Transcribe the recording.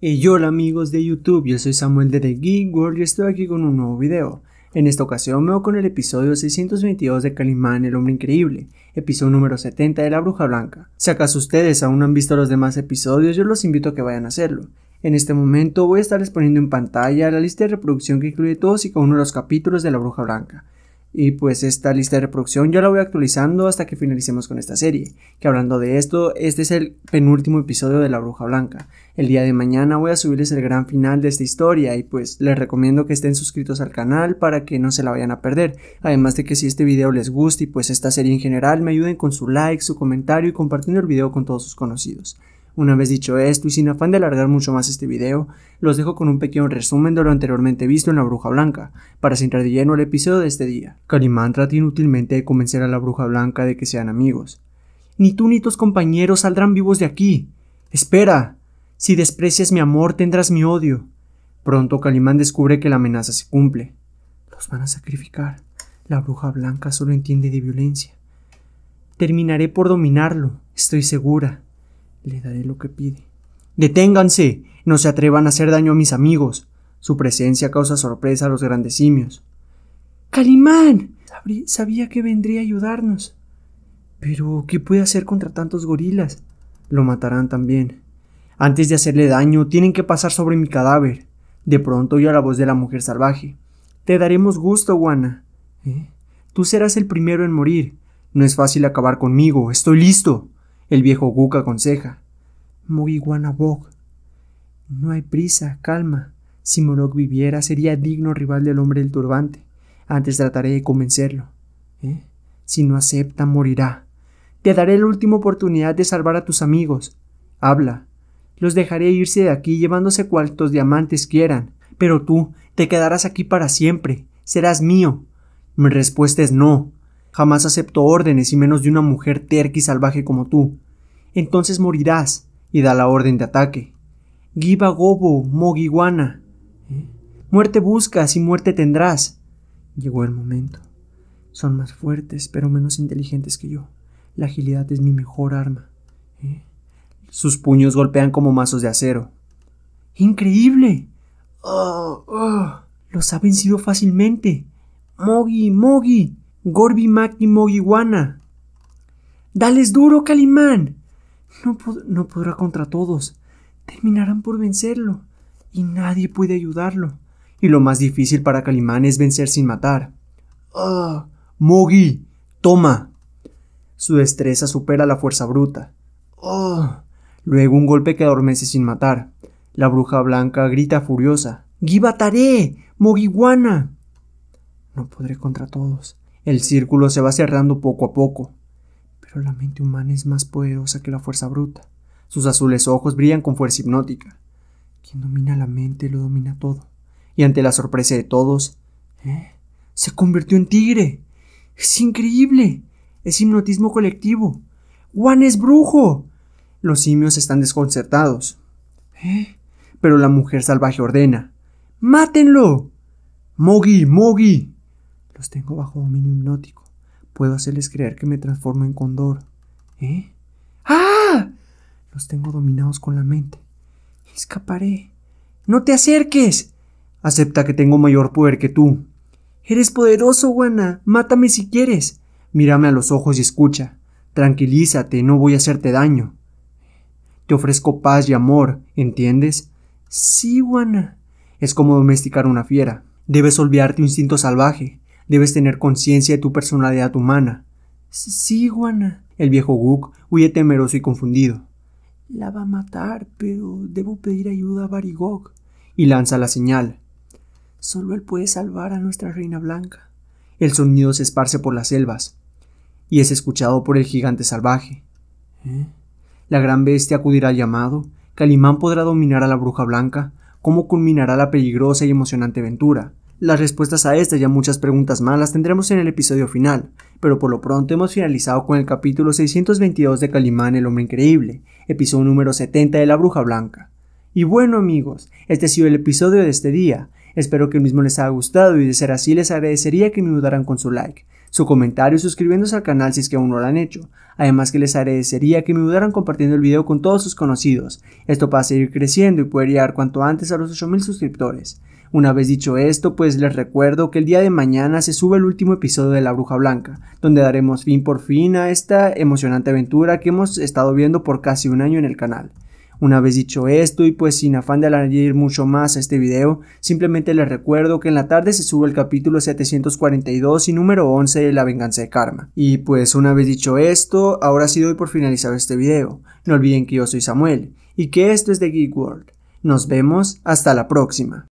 Y hola amigos de YouTube, yo soy Samuel de The Geek World y estoy aquí con un nuevo video. En esta ocasión me voy con el episodio 622 de Calimán el Hombre Increíble, episodio número 70 de La Bruja Blanca. Si acaso ustedes aún no han visto los demás episodios, yo los invito a que vayan a hacerlo. En este momento voy a estar exponiendo en pantalla la lista de reproducción que incluye todos y cada uno de los capítulos de La Bruja Blanca. Y pues esta lista de reproducción yo la voy actualizando hasta que finalicemos con esta serie. Que hablando de esto, este es el penúltimo episodio de La Bruja Blanca. El día de mañana voy a subirles el gran final de esta historia y pues les recomiendo que estén suscritos al canal para que no se la vayan a perder. Además de que si este video les gusta y pues esta serie en general, me ayuden con su like, su comentario y compartiendo el video con todos sus conocidos. Una vez dicho esto y sin afán de alargar mucho más este video, los dejo con un pequeño resumen de lo anteriormente visto en La Bruja Blanca, para centrar de lleno el episodio de este día. Calimán trata inútilmente de convencer a la Bruja Blanca de que sean amigos. Ni tú ni tus compañeros saldrán vivos de aquí. Espera. Si desprecias mi amor, tendrás mi odio. Pronto Calimán descubre que la amenaza se cumple. Los van a sacrificar. La bruja blanca solo entiende de violencia. Terminaré por dominarlo, estoy segura. Le daré lo que pide. Deténganse. No se atrevan a hacer daño a mis amigos. Su presencia causa sorpresa a los grandes simios. Calimán. Sabía que vendría a ayudarnos. Pero, ¿qué puede hacer contra tantos gorilas? Lo matarán también. Antes de hacerle daño, tienen que pasar sobre mi cadáver. De pronto oyó la voz de la mujer salvaje. Te daremos gusto, Juana. ¿Eh? Tú serás el primero en morir. No es fácil acabar conmigo. Estoy listo. El viejo Guk aconseja. Mogiwanabog. No hay prisa, calma. Si Morok viviera, sería digno rival del hombre del turbante. Antes trataré de convencerlo. ¿eh? Si no acepta, morirá. Te daré la última oportunidad de salvar a tus amigos. Habla. Los dejaré irse de aquí llevándose cuantos diamantes quieran. Pero tú te quedarás aquí para siempre. Serás mío. Mi respuesta es no. Jamás acepto órdenes y menos de una mujer terca y salvaje como tú. Entonces morirás. Y da la orden de ataque. Giba Gobo, Mogiwana. Muerte buscas y muerte tendrás. Llegó el momento. Son más fuertes, pero menos inteligentes que yo. La agilidad es mi mejor arma. Sus puños golpean como mazos de acero. ¡Increíble! ¡Oh! ¡Oh! Los ha vencido fácilmente. Mogi, Mogi. Gorbi Magni Mogiwana. Dales duro, Calimán. No, podrá contra todos. Terminarán por vencerlo. Y nadie puede ayudarlo. Y lo más difícil para Calimán es vencer sin matar. Ah, Mogi, toma. Su destreza supera la fuerza bruta. Ah, luego un golpe que adormece sin matar. La bruja blanca grita furiosa. ¡Gibataré! ¡Mogiwana! No podré contra todos. El círculo se va cerrando poco a poco, pero la mente humana es más poderosa que la fuerza bruta. Sus azules ojos brillan con fuerza hipnótica. Quien domina la mente lo domina todo. Y ante la sorpresa de todos, ¿eh? se convirtió en tigre. Es increíble. Es hipnotismo colectivo. Juan es brujo. Los simios están desconcertados. ¿Eh? Pero la mujer salvaje ordena. ¡Mátenlo! Mogi, Mogi, los tengo bajo dominio hipnótico. Puedo hacerles creer que me transformo en condor. ¿Eh? ¡Ah! Los tengo dominados con la mente. Escaparé. ¡No te acerques! Acepta que tengo mayor poder que tú. Eres poderoso, Guana. Mátame si quieres. Mírame a los ojos y escucha. Tranquilízate, no voy a hacerte daño. Te ofrezco paz y amor, ¿entiendes? Sí, Guana. Es como domesticar una fiera. Debes olvidar tu instinto salvaje. Debes tener conciencia de tu personalidad humana. Sí, Juana. El viejo Guk huye temeroso y confundido. La va a matar, pero debo pedir ayuda a Barigog. Y lanza la señal. Solo él puede salvar a nuestra reina blanca. El sonido se esparce por las selvas y es escuchado por el gigante salvaje. ¿Eh? La gran bestia acudirá al llamado, Calimán podrá dominar a la bruja blanca, cómo culminará la peligrosa y emocionante aventura. Las respuestas a estas y a muchas preguntas más las tendremos en el episodio final, pero por lo pronto hemos finalizado con el capítulo 622 de Calimán el Hombre Increíble, episodio número 70 de La Bruja Blanca. Y bueno amigos, este ha sido el episodio de este día, espero que el mismo les haya gustado y de ser así les agradecería que me ayudaran con su like, su comentario y suscribiéndose al canal si es que aún no lo han hecho, además que les agradecería que me ayudaran compartiendo el video con todos sus conocidos, esto para seguir creciendo y poder llegar cuanto antes a los 8000 suscriptores. Una vez dicho esto, pues les recuerdo que el día de mañana se sube el último episodio de La Bruja Blanca, donde daremos fin por fin a esta emocionante aventura que hemos estado viendo por casi un año en el canal. Una vez dicho esto y pues sin afán de alargar mucho más a este video, simplemente les recuerdo que en la tarde se sube el capítulo 742 y número 11 de La Venganza de Karma. Y pues una vez dicho esto, ahora sí doy por finalizado este video. No olviden que yo soy Samuel y que esto es de Geek World. Nos vemos hasta la próxima.